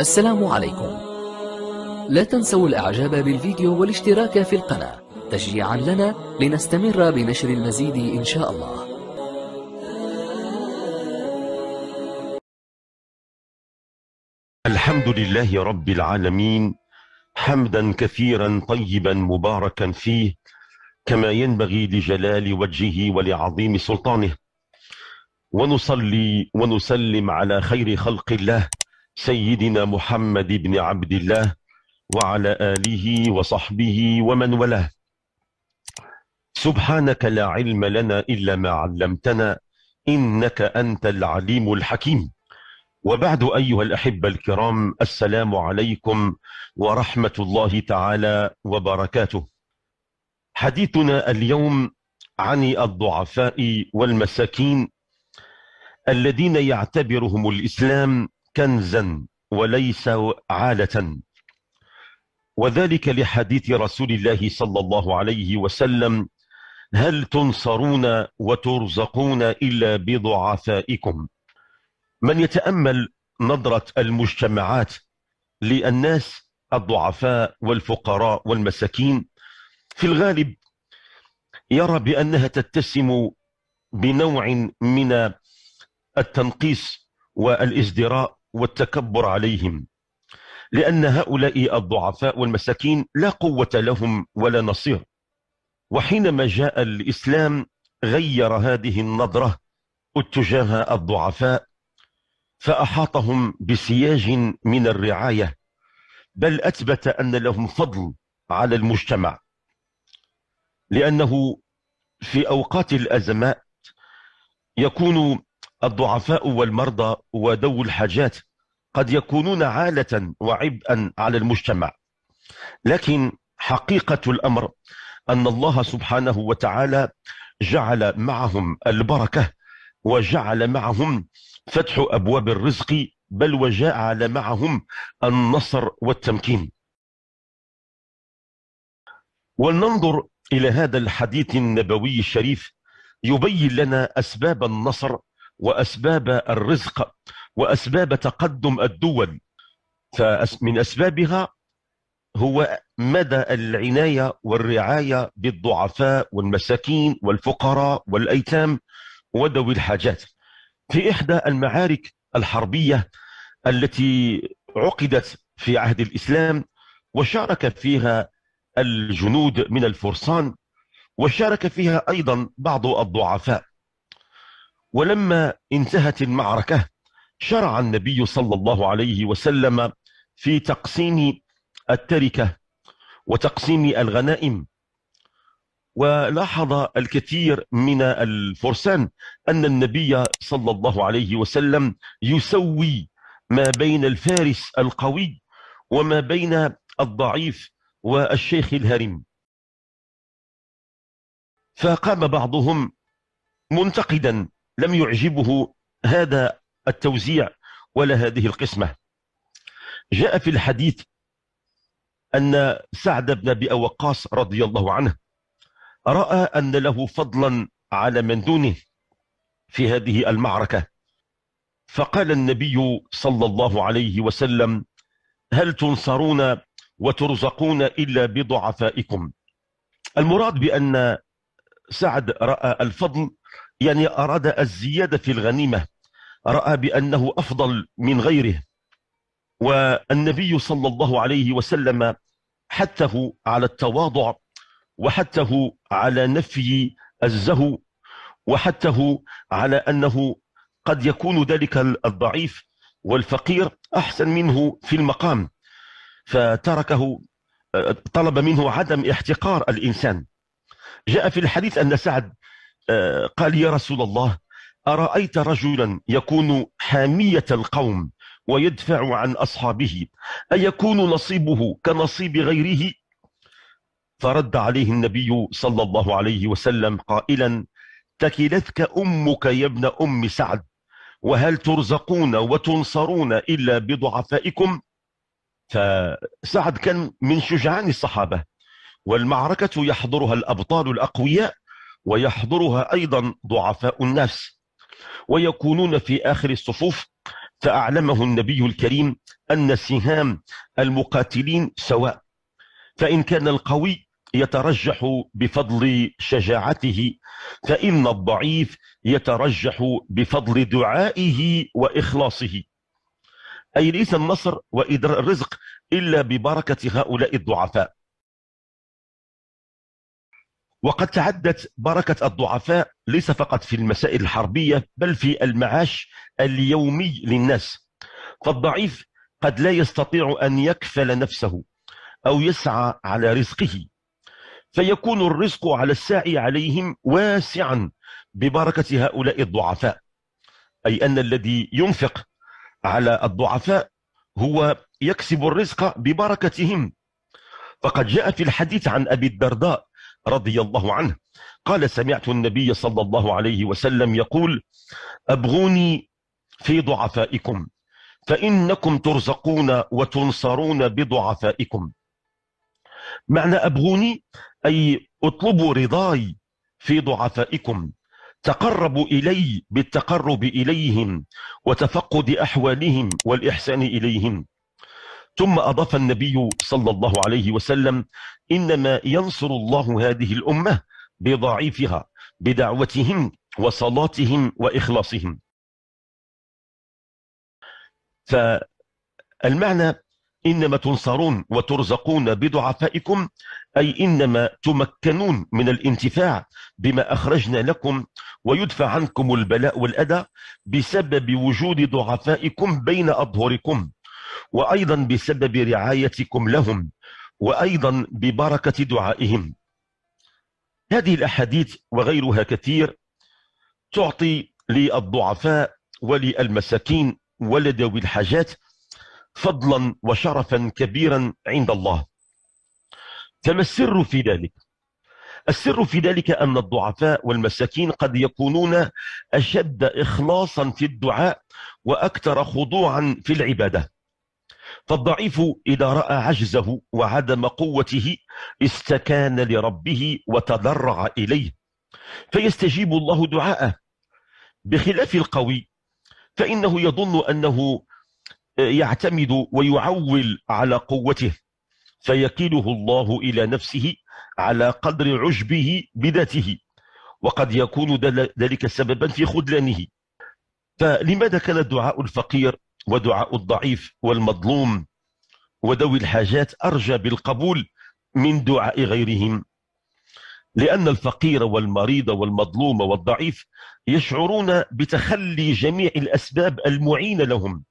السلام عليكم لا تنسوا الاعجاب بالفيديو والاشتراك في القناة تشجيعا لنا لنستمر بنشر المزيد ان شاء الله الحمد لله رب العالمين حمدا كثيرا طيبا مباركا فيه كما ينبغي لجلال وجهه ولعظيم سلطانه ونصلي ونسلم على خير خلق الله سيدنا محمد بن عبد الله وعلى آله وصحبه ومن وله سبحانك لا علم لنا إلا ما علمتنا إنك أنت العليم الحكيم وبعد أيها الأحبة الكرام السلام عليكم ورحمة الله تعالى وبركاته حديثنا اليوم عن الضعفاء والمساكين الذين يعتبرهم الإسلام كنزا وليس عالة وذلك لحديث رسول الله صلى الله عليه وسلم هل تنصرون وترزقون إلا بضعفائكم من يتأمل نظرة المجتمعات للناس الضعفاء والفقراء والمساكين في الغالب يرى بأنها تتسم بنوع من التنقيص والازدراء والتكبر عليهم لأن هؤلاء الضعفاء والمساكين لا قوة لهم ولا نصير وحينما جاء الإسلام غير هذه النظرة اتجاه الضعفاء فأحاطهم بسياج من الرعاية بل أثبت أن لهم فضل على المجتمع لأنه في أوقات الأزمات يكون الضعفاء والمرضى وذو الحاجات قد يكونون عالة وعبئا على المجتمع لكن حقيقة الأمر أن الله سبحانه وتعالى جعل معهم البركة وجعل معهم فتح أبواب الرزق بل وجعل معهم النصر والتمكين ولننظر إلى هذا الحديث النبوي الشريف يبين لنا أسباب النصر وأسباب الرزق وأسباب تقدم الدول فمن أسبابها هو مدى العناية والرعاية بالضعفاء والمساكين والفقراء والأيتام وذوي الحاجات في إحدى المعارك الحربية التي عقدت في عهد الإسلام وشارك فيها الجنود من الفرسان وشارك فيها أيضا بعض الضعفاء ولما انتهت المعركة شرع النبي صلى الله عليه وسلم في تقسيم التركة وتقسيم الغنائم ولاحظ الكثير من الفرسان أن النبي صلى الله عليه وسلم يسوي ما بين الفارس القوي وما بين الضعيف والشيخ الهرم فقام بعضهم منتقدا لم يعجبه هذا التوزيع ولا هذه القسمة جاء في الحديث أن سعد بن أبي وقاص رضي الله عنه رأى أن له فضلا على من دونه في هذه المعركة فقال النبي صلى الله عليه وسلم هل تنصرون وترزقون إلا بضعفائكم المراد بأن سعد رأى الفضل يعني أراد الزيادة في الغنيمة رأى بأنه أفضل من غيره والنبي صلى الله عليه وسلم حثه على التواضع وحثه على نفي الزهو وحثه على أنه قد يكون ذلك الضعيف والفقير أحسن منه في المقام فتركه طلب منه عدم احتقار الإنسان جاء في الحديث أن سعد آه، قال يا رسول الله أرأيت رجلا يكون حامية القوم ويدفع عن أصحابه أيكون نصيبه كنصيب غيره فرد عليه النبي صلى الله عليه وسلم قائلا تكلتك أمك يا ابن أم سعد وهل ترزقون وتنصرون إلا بضعفائكم فسعد كان من شجعان الصحابة والمعركة يحضرها الأبطال الأقوياء ويحضرها أيضا ضعفاء النفس ويكونون في آخر الصفوف فأعلمه النبي الكريم أن سهام المقاتلين سواء فإن كان القوي يترجح بفضل شجاعته فإن الضعيف يترجح بفضل دعائه وإخلاصه أي ليس النصر وإدراء الرزق إلا ببركة هؤلاء الضعفاء وقد تعدت بركة الضعفاء ليس فقط في المسائل الحربية بل في المعاش اليومي للناس فالضعيف قد لا يستطيع أن يكفل نفسه أو يسعى على رزقه فيكون الرزق على الساعي عليهم واسعا ببركة هؤلاء الضعفاء أي أن الذي ينفق على الضعفاء هو يكسب الرزق ببركتهم فقد جاء في الحديث عن أبي الدرداء رضي الله عنه قال سمعت النبي صلى الله عليه وسلم يقول أبغوني في ضعفائكم فإنكم ترزقون وتنصرون بضعفائكم معنى أبغوني أي اطلبوا رضاي في ضعفائكم تقربوا إلي بالتقرب إليهم وتفقد أحوالهم والإحسان إليهم ثم أضاف النبي صلى الله عليه وسلم إنما ينصر الله هذه الأمة بضعيفها بدعوتهم وصلاتهم وإخلاصهم فالمعنى إنما تنصرون وترزقون بضعفائكم أي إنما تمكنون من الانتفاع بما أخرجنا لكم ويدفع عنكم البلاء والأذى بسبب وجود ضعفائكم بين أظهركم وايضا بسبب رعايتكم لهم وايضا ببركه دعائهم هذه الاحاديث وغيرها كثير تعطي للضعفاء وللمساكين ولذوي الحاجات فضلا وشرفا كبيرا عند الله فما السر في ذلك السر في ذلك أن الضعفاء والمساكين قد يكونون أشد إخلاصا في الدعاء وأكثر خضوعا في العبادة فالضعيف إذا رأى عجزه وعدم قوته استكان لربه وتضرع إليه فيستجيب الله دعاءه بخلاف القوي فإنه يظن أنه آه، يعتمد ويعول على قوته فيكيله الله إلى نفسه على قدر عجبه بذاته وقد يكون ذلك سببا في خذلانه فلماذا كان دعاء الفقير ودعاء الضعيف والمظلوم وذوي الحاجات أرجى بالقبول من دعاء غيرهم لأن الفقير والمريض والمظلوم والضعيف يشعرون بتخلي جميع الأسباب المعينة لهم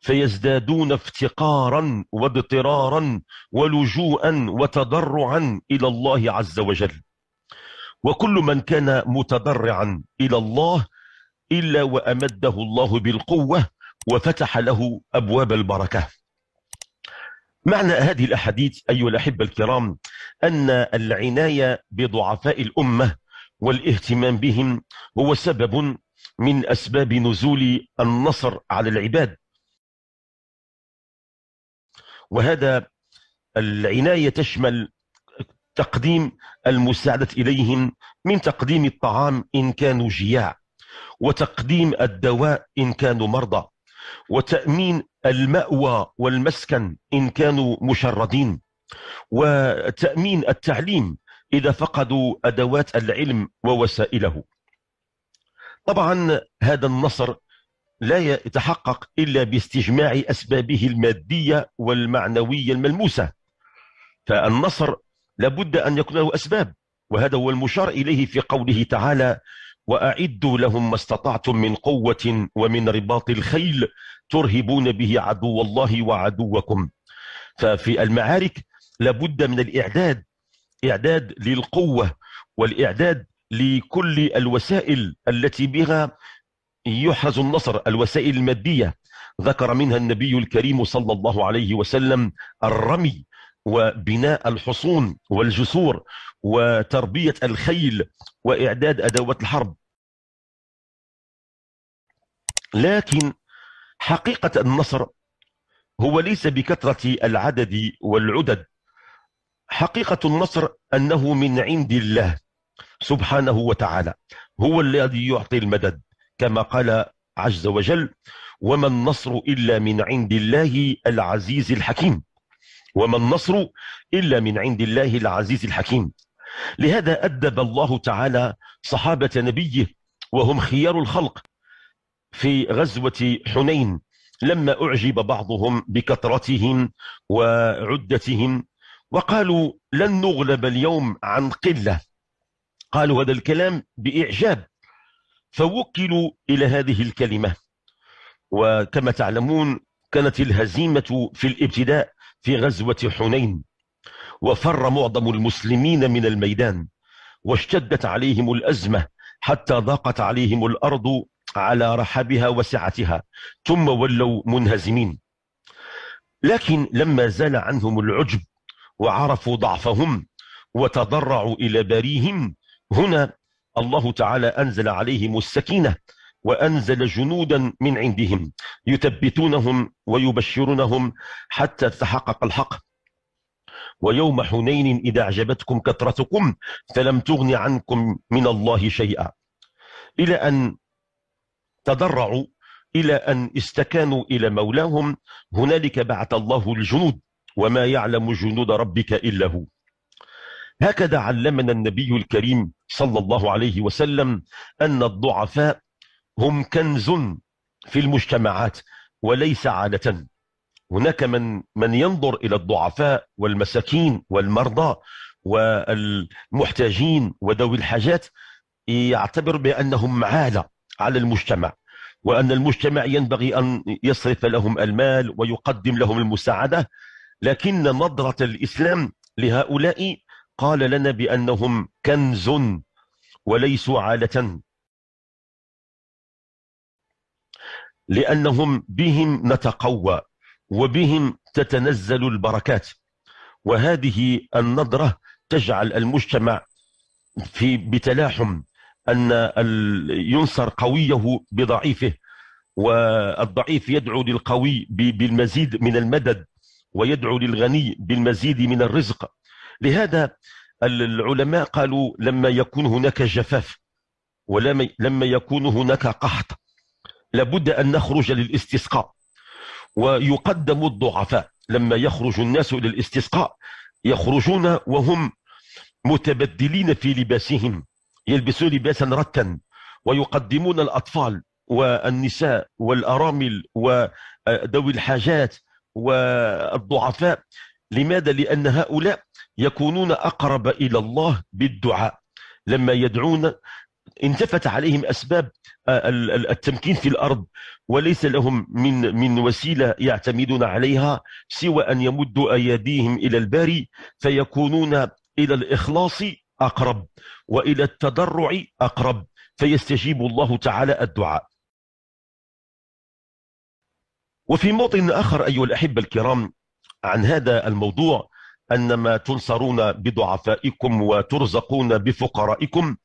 فيزدادون افتقارا واضطرارا ولجوءا وتضرعا إلى الله عز وجل وكل من كان متضرعا إلى الله إلا وأمده الله بالقوة وفتح له أبواب البركة معنى هذه الأحاديث أيها الأحبة الكرام أن العناية بضعفاء الأمة والاهتمام بهم هو سبب من أسباب نزول النصر على العباد وهذا العناية تشمل تقديم المساعدة إليهم من تقديم الطعام إن كانوا جياع وتقديم الدواء إن كانوا مرضى وتأمين المأوى والمسكن إن كانوا مشردين وتأمين التعليم إذا فقدوا أدوات العلم ووسائله طبعا هذا النصر لا يتحقق إلا باستجماع أسبابه المادية والمعنوية الملموسة فالنصر لابد أن يكون له أسباب وهذا هو المشار إليه في قوله تعالى وأعدوا لهم ما استطعتم من قوة ومن رباط الخيل ترهبون به عدو الله وعدوكم ففي المعارك لابد من الإعداد إعداد للقوة والإعداد لكل الوسائل التي بها يحرز النصر الوسائل المادية ذكر منها النبي الكريم صلى الله عليه وسلم الرمي وبناء الحصون والجسور وتربية الخيل وإعداد أدوات الحرب لكن حقيقة النصر هو ليس بكثرة العدد والعدد حقيقة النصر أنه من عند الله سبحانه وتعالى هو الذي يعطي المدد كما قال عز وجل وما النصر إلا من عند الله العزيز الحكيم وما النصر إلا من عند الله العزيز الحكيم لهذا أدب الله تعالى صحابة نبيه وهم خيار الخلق في غزوة حنين لما أعجب بعضهم بكثرتهم وعدتهم وقالوا لن نغلب اليوم عن قلة قالوا هذا الكلام بإعجاب فوكلوا إلى هذه الكلمة وكما تعلمون كانت الهزيمة في الابتداء في غزوة حنين وفر معظم المسلمين من الميدان واشتدت عليهم الأزمة حتى ضاقت عليهم الأرض على رحبها وسعتها ثم ولوا منهزمين لكن لما زال عنهم العجب وعرفوا ضعفهم وتضرعوا إلى بريهم هنا الله تعالى أنزل عليهم السكينة وأنزل جنودا من عندهم يثبتونهم ويبشرونهم حتى تحقق الحق ويوم حنين إذا أعجبتكم كثرتكم فلم تغن عنكم من الله شيئا إلى أن تضرعوا إلى أن استكانوا إلى مولاهم هنالك بعث الله الجنود وما يعلم جنود ربك إلا هو هكذا علمنا النبي الكريم صلى الله عليه وسلم أن الضعفاء هم كنز في المجتمعات وليس عادة هناك من من ينظر إلى الضعفاء والمساكين والمرضى والمحتاجين وذوي الحاجات يعتبر بأنهم عالة على المجتمع وأن المجتمع ينبغي أن يصرف لهم المال ويقدم لهم المساعدة لكن نظرة الإسلام لهؤلاء قال لنا بأنهم كنز وليسوا عالة لأنهم بهم نتقوى وبهم تتنزل البركات وهذه النظرة تجعل المجتمع في بتلاحم أن ينصر قويه بضعيفه والضعيف يدعو للقوي بالمزيد من المدد ويدعو للغني بالمزيد من الرزق لهذا العلماء قالوا لما يكون هناك جفاف ولما يكون هناك قحط لابد أن نخرج للاستسقاء ويقدم الضعفاء لما يخرج الناس إلى الاستسقاء يخرجون وهم متبدلين في لباسهم يلبسون لباسا رتا ويقدمون الأطفال والنساء والأرامل وذوي الحاجات والضعفاء لماذا؟ لأن هؤلاء يكونون أقرب إلى الله بالدعاء لما يدعون انتفت عليهم اسباب آه، التمكين في الارض وليس لهم من من وسيله يعتمدون عليها سوى ان يمدوا ايديهم الى الباري فيكونون الى الاخلاص اقرب والى التضرع اقرب فيستجيب الله تعالى الدعاء. وفي موطن اخر ايها الاحبه الكرام عن هذا الموضوع انما تنصرون بضعفائكم وترزقون بفقرائكم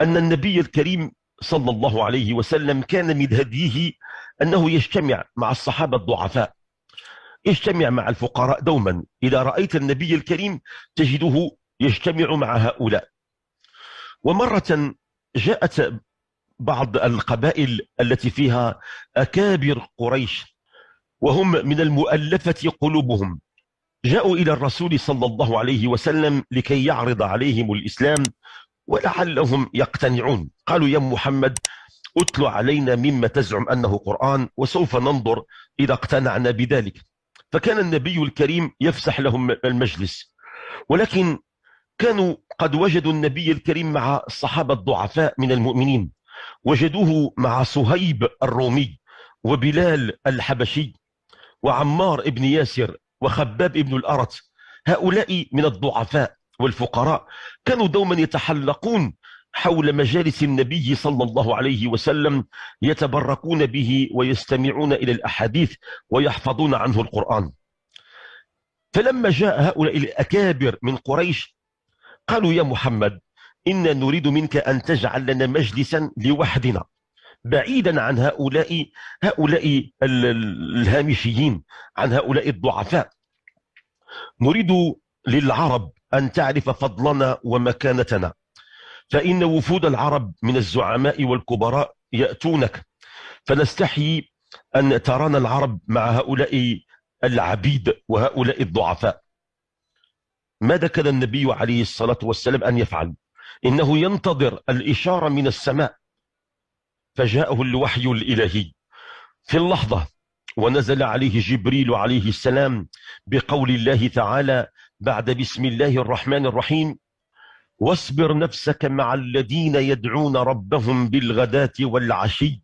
أن النبي الكريم صلى الله عليه وسلم كان من هديه أنه يجتمع مع الصحابة الضعفاء يجتمع مع الفقراء دوما إذا رأيت النبي الكريم تجده يجتمع مع هؤلاء ومرة جاءت بعض القبائل التي فيها أكابر قريش وهم من المؤلفة قلوبهم جاءوا إلى الرسول صلى الله عليه وسلم لكي يعرض عليهم الإسلام ولعلهم يقتنعون قالوا يا محمد أتل علينا مما تزعم أنه قرآن وسوف ننظر إذا اقتنعنا بذلك فكان النبي الكريم يفسح لهم المجلس ولكن كانوا قد وجدوا النبي الكريم مع الصحابة الضعفاء من المؤمنين وجدوه مع صهيب الرومي وبلال الحبشي وعمار ابن ياسر وخباب ابن الأرت هؤلاء من الضعفاء والفقراء كانوا دوما يتحلقون حول مجالس النبي صلى الله عليه وسلم يتبركون به ويستمعون إلى الأحاديث ويحفظون عنه القرآن فلما جاء هؤلاء الأكابر من قريش قالوا يا محمد إنا نريد منك أن تجعل لنا مجلسا لوحدنا بعيدا عن هؤلاء هؤلاء الهامشيين عن هؤلاء الضعفاء نريد للعرب أن تعرف فضلنا ومكانتنا فإن وفود العرب من الزعماء والكبراء يأتونك فنستحي أن ترانا العرب مع هؤلاء العبيد وهؤلاء الضعفاء ماذا كان النبي عليه الصلاة والسلام أن يفعل إنه ينتظر الإشارة من السماء فجاءه الوحي الإلهي في اللحظة ونزل عليه جبريل عليه السلام بقول الله تعالى بعد بسم الله الرحمن الرحيم واصبر نفسك مع الذين يدعون ربهم بالغداة والعشي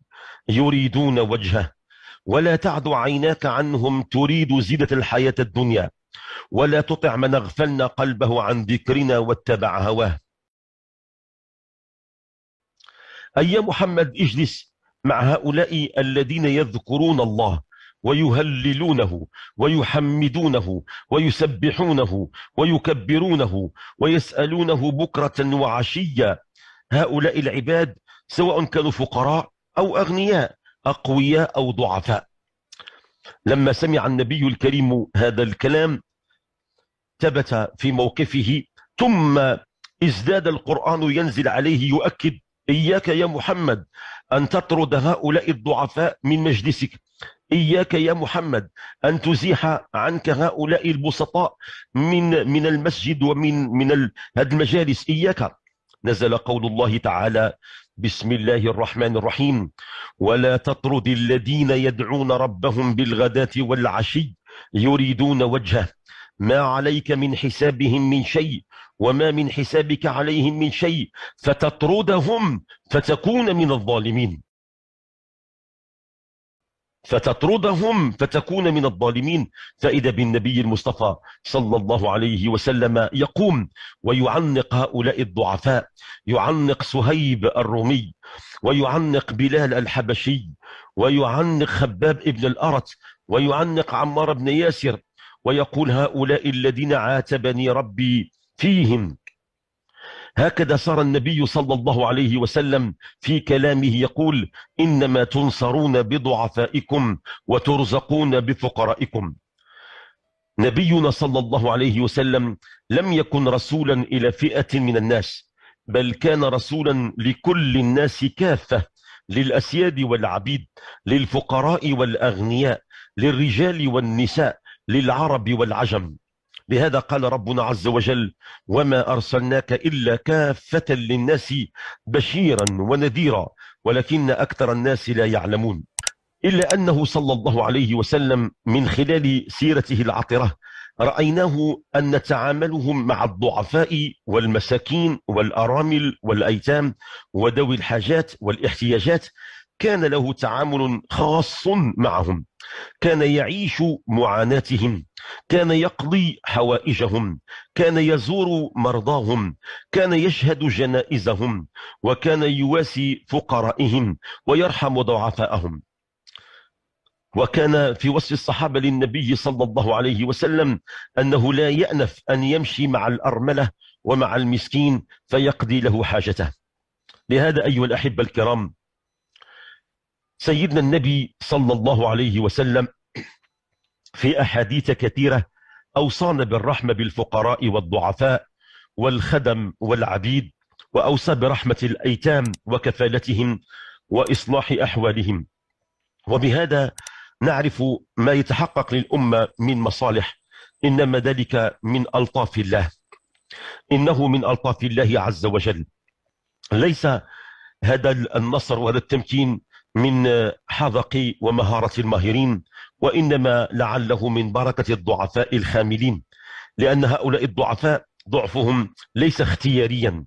يريدون وجهه ولا تعد عيناك عنهم تريد زينة الحياة الدنيا ولا تطع من اغفلنا قلبه عن ذكرنا واتبع هواه أي محمد اجلس مع هؤلاء الذين يذكرون الله ويهللونه ويحمدونه ويسبحونه ويكبرونه ويسألونه بكرة وعشيا هؤلاء العباد سواء كانوا فقراء أو أغنياء أقوياء أو ضعفاء لما سمع النبي الكريم هذا الكلام ثبت في موقفه ثم ازداد القرآن ينزل عليه يؤكد إياك يا محمد أن تطرد هؤلاء الضعفاء من مجلسك إياك يا محمد أن تزيح عنك هؤلاء البسطاء من من المسجد ومن من هذه المجالس إياك نزل قول الله تعالى بسم الله الرحمن الرحيم ولا تطرد الذين يدعون ربهم بالغداة والعشي يريدون وجهه ما عليك من حسابهم من شيء وما من حسابك عليهم من شيء فتطردهم فتكون من الظالمين فتطردهم فتكون من الظالمين فإذا بالنبي المصطفى صلى الله عليه وسلم يقوم ويعنق هؤلاء الضعفاء يعنق سهيب الرومي ويعنق بلال الحبشي ويعنق خباب ابن الأرت ويعنق عمار بن ياسر ويقول هؤلاء الذين عاتبني ربي فيهم هكذا صار النبي صلى الله عليه وسلم في كلامه يقول إنما تنصرون بضعفائكم وترزقون بفقرائكم نبينا صلى الله عليه وسلم لم يكن رسولا إلى فئة من الناس بل كان رسولا لكل الناس كافة للأسياد والعبيد للفقراء والأغنياء للرجال والنساء للعرب والعجم لهذا قال ربنا عز وجل وما أرسلناك إلا كافة للناس بشيرا ونذيرا ولكن أكثر الناس لا يعلمون إلا أنه صلى الله عليه وسلم من خلال سيرته العطرة رأيناه أن تعاملهم مع الضعفاء والمساكين والأرامل والأيتام وذوي الحاجات والاحتياجات كان له تعامل خاص معهم كان يعيش معاناتهم كان يقضي حوائجهم كان يزور مرضاهم كان يشهد جنائزهم وكان يواسي فقرائهم ويرحم ضعفاءهم وكان في وصف الصحابة للنبي صلى الله عليه وسلم أنه لا يأنف أن يمشي مع الأرملة ومع المسكين فيقضي له حاجته لهذا أيها الأحبة الكرام سيدنا النبي صلى الله عليه وسلم في أحاديث كثيرة أوصانا بالرحمة بالفقراء والضعفاء والخدم والعبيد وأوصى برحمة الأيتام وكفالتهم وإصلاح أحوالهم وبهذا نعرف ما يتحقق للأمة من مصالح إنما ذلك من ألطاف الله إنه من ألطاف الله عز وجل ليس هذا النصر وهذا التمكين من حذق ومهارة الماهرين وإنما لعله من بركة الضعفاء الخاملين لأن هؤلاء الضعفاء ضعفهم ليس اختياريا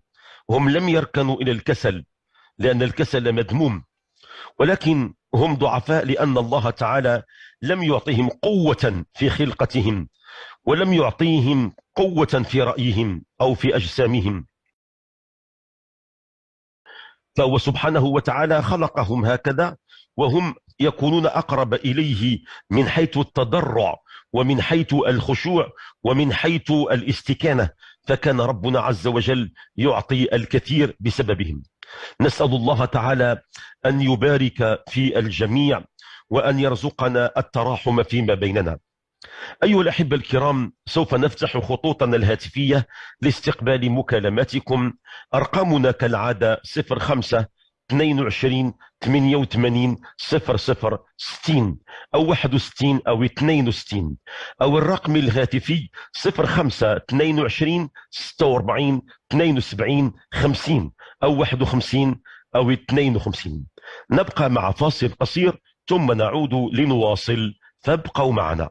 هم لم يركنوا إلى الكسل لأن الكسل مذموم ولكن هم ضعفاء لأن الله تعالى لم يعطيهم قوة في خلقتهم ولم يعطيهم قوة في رأيهم أو في أجسامهم فهو سبحانه وتعالى خلقهم هكذا وهم يكونون أقرب إليه من حيث التضرع ومن حيث الخشوع ومن حيث الاستكانة فكان ربنا عز وجل يعطي الكثير بسببهم نسأل الله تعالى أن يبارك في الجميع وأن يرزقنا التراحم فيما بيننا أيها الأحبة الكرام سوف نفتح خطوطنا الهاتفية لاستقبال مكالماتكم أرقامنا كالعادة 05 22 88 00 60 أو 61 أو 62 أو الرقم الهاتفي 05 22 46 72 50 أو 51 أو 52 نبقى مع فاصل قصير ثم نعود لنواصل فابقوا معنا